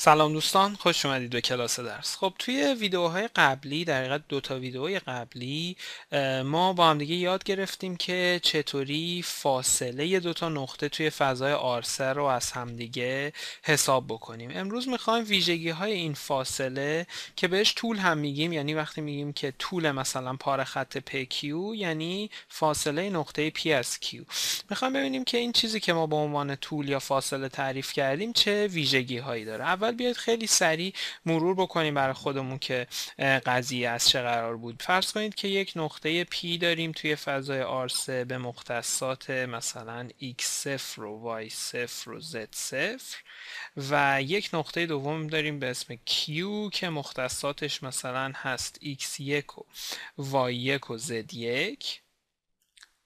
سلام دوستان خوش اومدید به کلاس درس خب توی ویدیوهای قبلی در حقیقت دو تا قبلی ما با هم دیگه یاد گرفتیم که چطوری فاصله دو تا نقطه توی فضای آرسر رو از همدیگه حساب بکنیم امروز میخوایم ویژگی های این فاصله که بهش طول هم میگیم یعنی وقتی میگیم که طول مثلا پاره خط PQ یعنی فاصله نقطه P از Q میخوایم ببینیم که این چیزی که ما به عنوان طول یا فاصله تعریف کردیم چه ویژگی هایی داره اول اول بیاید خیلی سریع مرور بکنیم برای خودمون که قضیه از چه قرار بود فرض کنید که یک نقطه P داریم توی فضای R3 به مختصات مثلا x0 و y0 و z0 و یک نقطه دوم داریم به اسم Q که مختصاتش مثلا هست x1 و y1 و z1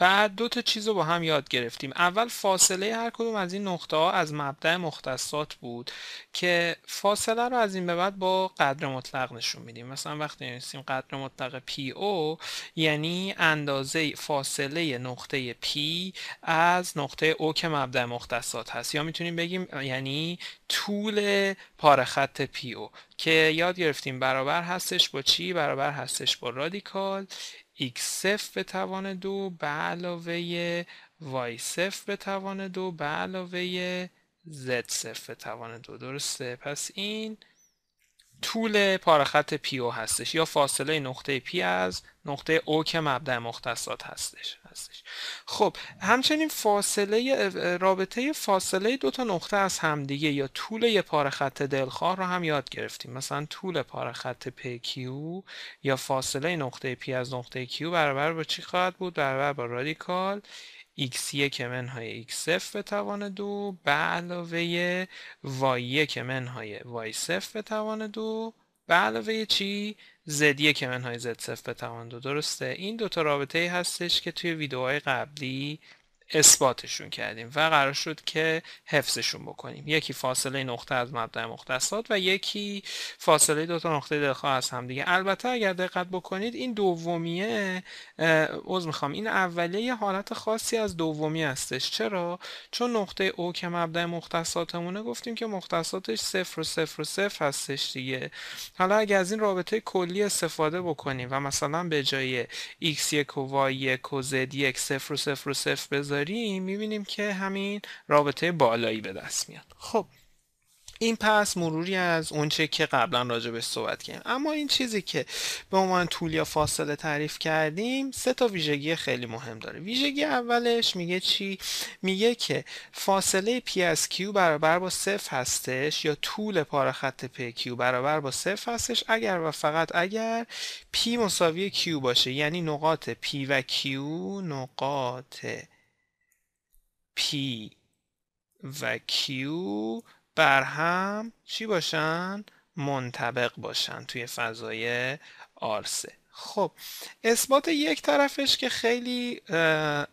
بعد دو تا چیز رو با هم یاد گرفتیم اول فاصله هر کدوم از این نقطه ها از مبدع مختصات بود که فاصله رو از این به بعد با قدر مطلق نشون میدیم مثلا وقتی نویسیم قدر مطلق پی او یعنی اندازه فاصله نقطه پی از نقطه او که مبدع مختصات هست یا میتونیم بگیم یعنی طول پاره خط پی او که یاد گرفتیم برابر هستش با چی برابر هستش با رادیکال x0 به توان دو به علاوه y0 به توان دو به علاوه z0 به توان دو درسته پس این طول پارخط پی او هستش یا فاصله نقطه پی از نقطه او که مبدع مختصات هستش هستش خب همچنین فاصله رابطه فاصله دو تا نقطه از همدیگه یا طول یه پارخط دلخواه رو هم یاد گرفتیم مثلا طول پارخط کیو یا فاصله نقطه پی از نقطه کیو برابر با چی خواهد بود برابر با رادیکال x1 منهای x0 به توان دو به علاوه y1 منهای y0 به توان دو به علاوه چی؟ z1 منهای z0 به توان دو درسته این دوتا رابطه هستش که توی ویدیوهای قبلی اثباتشون کردیم و قرار شد که حفظشون بکنیم یکی فاصله نقطه از مبدا مختصات و یکی فاصله دوتا نقطه دلخواه از دیگه البته اگر دقت بکنید این دومیه عذر میخوام این اولیه یه حالت خاصی از دومی هستش چرا چون نقطه او که مبدا مختصاتمونه گفتیم که مختصاتش صفر و صفر و صفر هستش دیگه حالا اگر از این رابطه کلی استفاده بکنیم و مثلا به جای x1 و y1 و z1 صفر و صفر و صفر بذاریم داریم میبینیم که همین رابطه بالایی به دست میاد خب این پس مروری از اونچه که قبلا به صحبت کردیم اما این چیزی که به عنوان طول یا فاصله تعریف کردیم سه تا ویژگی خیلی مهم داره ویژگی اولش میگه چی میگه که فاصله پی از کیو برابر با صفر هستش یا طول پار خط پی کیو برابر با صفر هستش اگر و فقط اگر پی مساوی کیو باشه یعنی نقاط پی و کیو نقاط P و Q بر هم چی باشن؟ منطبق باشن توی فضای آرسه خب اثبات یک طرفش که خیلی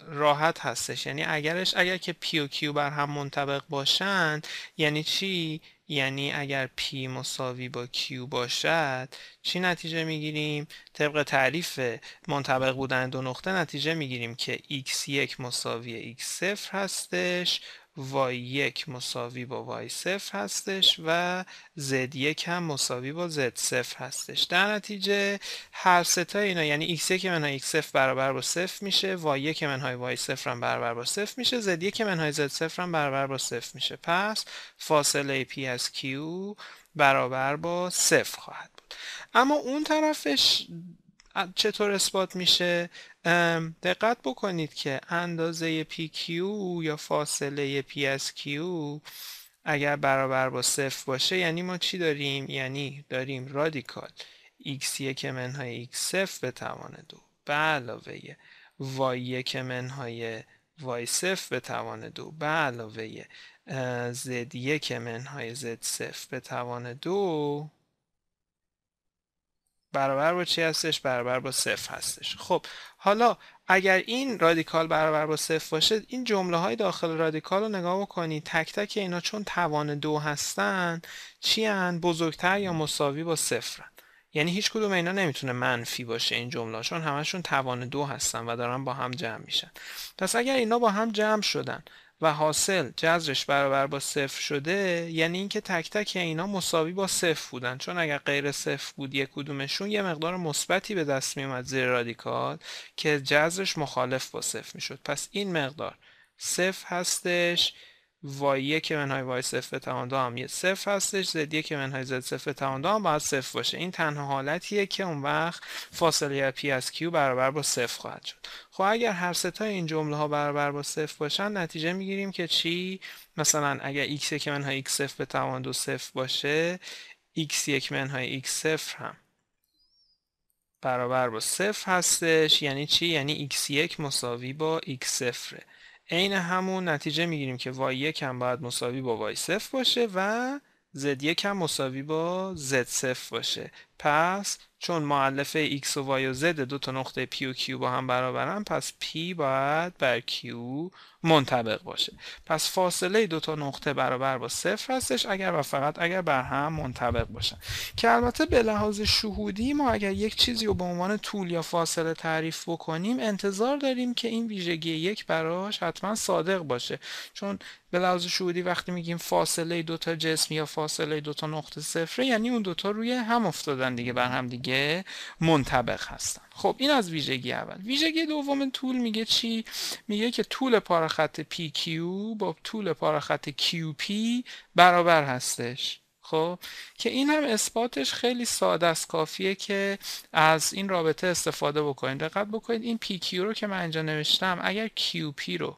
راحت هستش یعنی اگرش اگر که پی و کیو بر هم منطبق باشند یعنی چی یعنی اگر پی مساوی با کیو باشد چی نتیجه میگیریم طبق تعریف منطبق بودن دو نقطه نتیجه میگیریم که x1 مساوی x0 هستش y یک مساوی با y صفر هستش و z یک هم مساوی با z صفر هستش در نتیجه هر ستا اینا یعنی x1 منهای x صفر برابر با صفر میشه y1 منهای y صفر هم برابر با صفر میشه z1 منهای z صفر هم برابر با صفر میشه پس فاصله پی از کیو برابر با صفر خواهد بود اما اون طرفش چطور اثبات میشه دقت بکنید که اندازه PQ یا فاصله P از Q اگر برابر با صفر باشه یعنی ما چی داریم؟ یعنی داریم رادیکال x1 منهای x0 به توان دو به علاوه y1 منهای y0 به توان دو به علاوه z1 منهای z0 به توان دو برابر با چی هستش برابر با صفر هستش خب حالا اگر این رادیکال برابر با صفر باشه این جمله های داخل رادیکال رو نگاه بکنید تک تک اینا چون توان دو هستن چی هن؟ بزرگتر یا مساوی با صفرن یعنی هیچ کدوم اینا نمیتونه منفی باشه این جمله چون همشون توان دو هستن و دارن با هم جمع میشن پس اگر اینا با هم جمع شدن و حاصل جذرش برابر با صفر شده یعنی اینکه تک تک اینا مساوی با صفر بودن چون اگر غیر صفر بود یک کدومشون یه مقدار مثبتی به دست می اومد زیر رادیکال که جذرش مخالف با صفر میشد پس این مقدار صفر هستش وای که منهای وای صفر به هم یه صفر هستش زد که منهای زد صفر به توان هم باید صفر باشه این تنها حالتیه که اون وقت فاصله پی از کیو برابر با صفر خواهد شد خب اگر هر سه این جمله ها برابر با صفر باشن نتیجه میگیریم که چی مثلا اگر x که منهای x صفر به توان دو صفر باشه x یک منهای x صفر هم برابر با صفر هستش یعنی چی یعنی x1 مساوی با x صفره این همون نتیجه میگیریم که Y1 هم باید مساوی با Y0 باشه و Z1 هم مساوی با Z0 باشه پس چون معلفه x و y و z دو تا نقطه p و q با هم برابرن پس p باید بر q منطبق باشه پس فاصله دو تا نقطه برابر با صفر هستش اگر و فقط اگر بر هم منطبق باشن که البته به لحاظ شهودی ما اگر یک چیزی رو به عنوان طول یا فاصله تعریف بکنیم انتظار داریم که این ویژگی یک براش حتما صادق باشه چون به لحاظ شهودی وقتی میگیم فاصله دو تا جسم یا فاصله دو تا نقطه صفر یعنی اون دوتا روی هم افتادن دیگه بر هم دیگه منطبق هستن خب این از ویژگی اول ویژگی دوم طول میگه چی میگه که طول پارخط PQ با طول پارخط QP برابر هستش خب که این هم اثباتش خیلی ساده است کافیه که از این رابطه استفاده بکنید دقت بکنید این کیو رو که من اینجا نوشتم اگر پی رو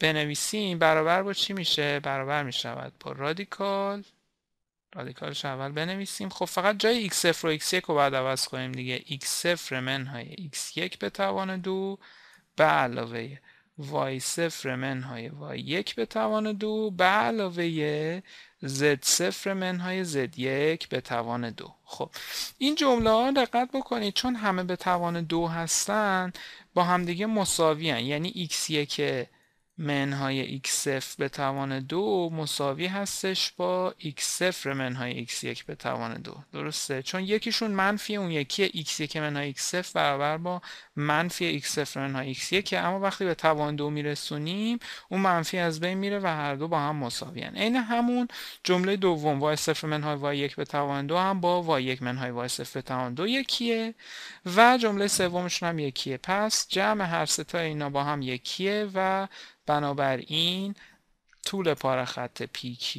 بنویسیم برابر با چی میشه برابر میشود با رادیکال رادیکالش اول بنویسیم خب فقط جای x0 و x1 رو بعد عوض کنیم دیگه x0 منهای x1 به توان دو به علاوه y0 منهای y1 به توان دو به علاوه z0 منهای z1 به توان دو خب این جمله ها دقت بکنید چون همه به توان دو هستن با همدیگه مساوی هن. یعنی x1 منهای x0 به توان دو مساوی هستش با x0 منهای x1 به توان 2 درسته چون یکیشون منفی اون یکی x1 منهای x0 برابر با منفی x0 منهای x1 که اما وقتی به توان 2 میرسونیم اون منفی از بین میره و هر دو با هم مساوی ان عین همون جمله دوم y0 منهای y1 به توان 2 هم با y1 منهای y0 به توان 2 یکیه و جمله سومشون هم یکیه پس جمع هر سه اینا با هم یکیه و بنابراین طول پارخط PQ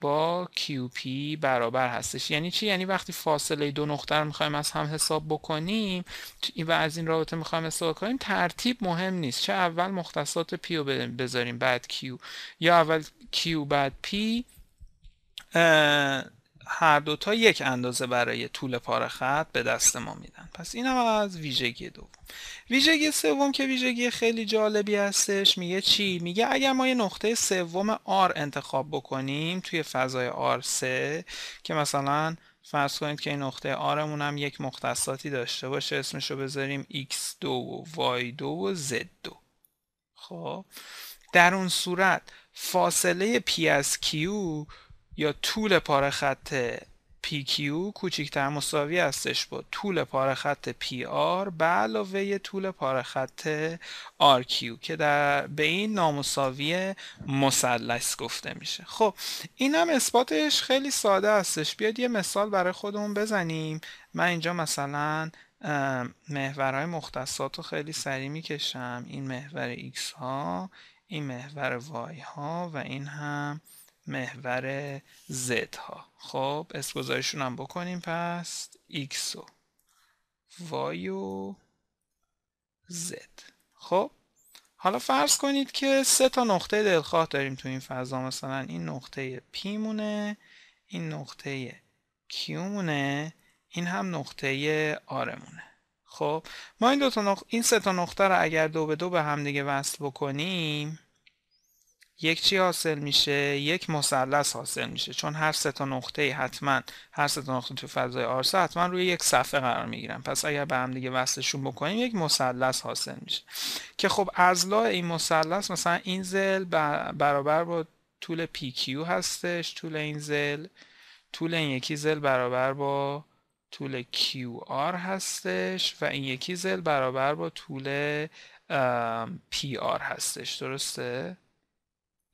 با QP برابر هستش یعنی چی یعنی وقتی فاصله دو نقطه رو میخوایم از هم حساب بکنیم و از این رابطه میخوایم حساب کنیم ترتیب مهم نیست چه اول مختصات P رو بذاریم بعد Q یا اول Q بعد P هر دوتا یک اندازه برای طول پاره خط به دست ما میدن پس این هم از ویژگی دوم ویژگی سوم که ویژگی خیلی جالبی هستش میگه چی؟ میگه اگر ما یه نقطه سوم آر انتخاب بکنیم توی فضای آر 3 که مثلا فرض کنید که این نقطه آرمون هم یک مختصاتی داشته باشه اسمش رو بذاریم x2 و y2 و z2 خب در اون صورت فاصله پی از کیو یا طول پاره خط PQ کوچکتر مساوی هستش با طول پاره خط PR به علاوه طول پاره خط RQ که در به این نامساوی مثلث گفته میشه خب این هم اثباتش خیلی ساده هستش بیاد یه مثال برای خودمون بزنیم من اینجا مثلا محورهای مختصات رو خیلی سریع میکشم این محور X ها این محور Y ها و این هم محور z ها خب اسم هم بکنیم پس x و y و z خب حالا فرض کنید که سه تا نقطه دلخواه داریم تو این فضا مثلا این نقطه P مونه این نقطه Q مونه این هم نقطه R مونه خب ما این دو تا این سه تا نقطه رو اگر دو به دو به هم دیگه وصل بکنیم یک چی حاصل میشه یک مثلث حاصل میشه چون هر سه تا نقطه حتما هر سه تا نقطه تو فضای آرسه حتما روی یک صفحه قرار میگیرن پس اگر به هم دیگه وصلشون بکنیم یک مثلث حاصل میشه که خب ازلا این مثلث مثلا این زل برابر با طول پی کیو هستش طول این زل طول این یکی زل برابر با طول آر هستش و این یکی زل برابر با طول پی آر هستش درسته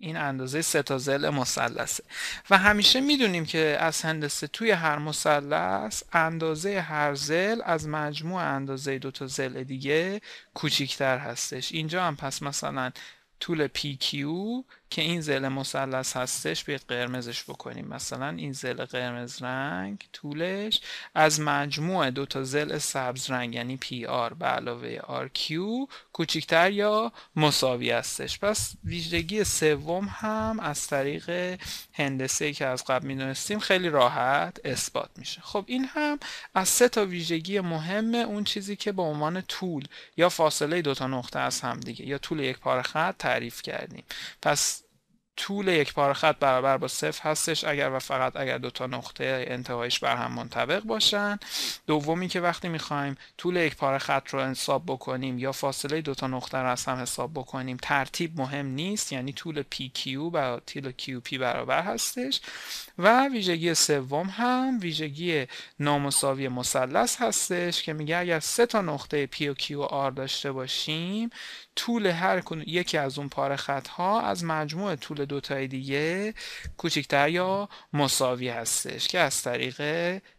این اندازه زل مثلثه و همیشه میدونیم که از هندسه توی هر مثلث اندازه هر زل از مجموع اندازه دو تا زل دیگه کوچیکتر هستش اینجا هم پس مثلا طول PQ که این زل مثلث هستش بیاید قرمزش بکنیم مثلا این زل قرمز رنگ طولش از مجموع دو تا زل سبز رنگ یعنی پی آر به علاوه آر کیو کوچیکتر یا مساوی هستش پس ویژگی سوم هم از طریق هندسه که از قبل میدونستیم خیلی راحت اثبات میشه خب این هم از سه تا ویژگی مهم اون چیزی که به عنوان طول یا فاصله دو تا نقطه از هم دیگه یا طول یک پاره خط تعریف کردیم پس طول یک پاره خط برابر با صفر هستش اگر و فقط اگر دو تا نقطه انتهایش بر هم منطبق باشن دومی که وقتی میخوایم طول یک پاره خط رو انصاب بکنیم یا فاصله دو تا نقطه رو از هم حساب بکنیم ترتیب مهم نیست یعنی طول PQ با طول QP برابر هستش و ویژگی سوم هم ویژگی نامساوی مثلث هستش که میگه اگر سه تا نقطه پی و Q و داشته باشیم طول هر یکی از اون پاره خط ها از مجموع طول دوتای دیگه کوچکتر یا مساوی هستش که از طریق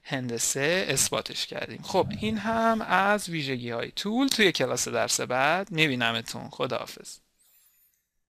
هندسه اثباتش کردیم خب این هم از ویژگی های طول توی کلاس درس بعد میبینمتون خداحافظ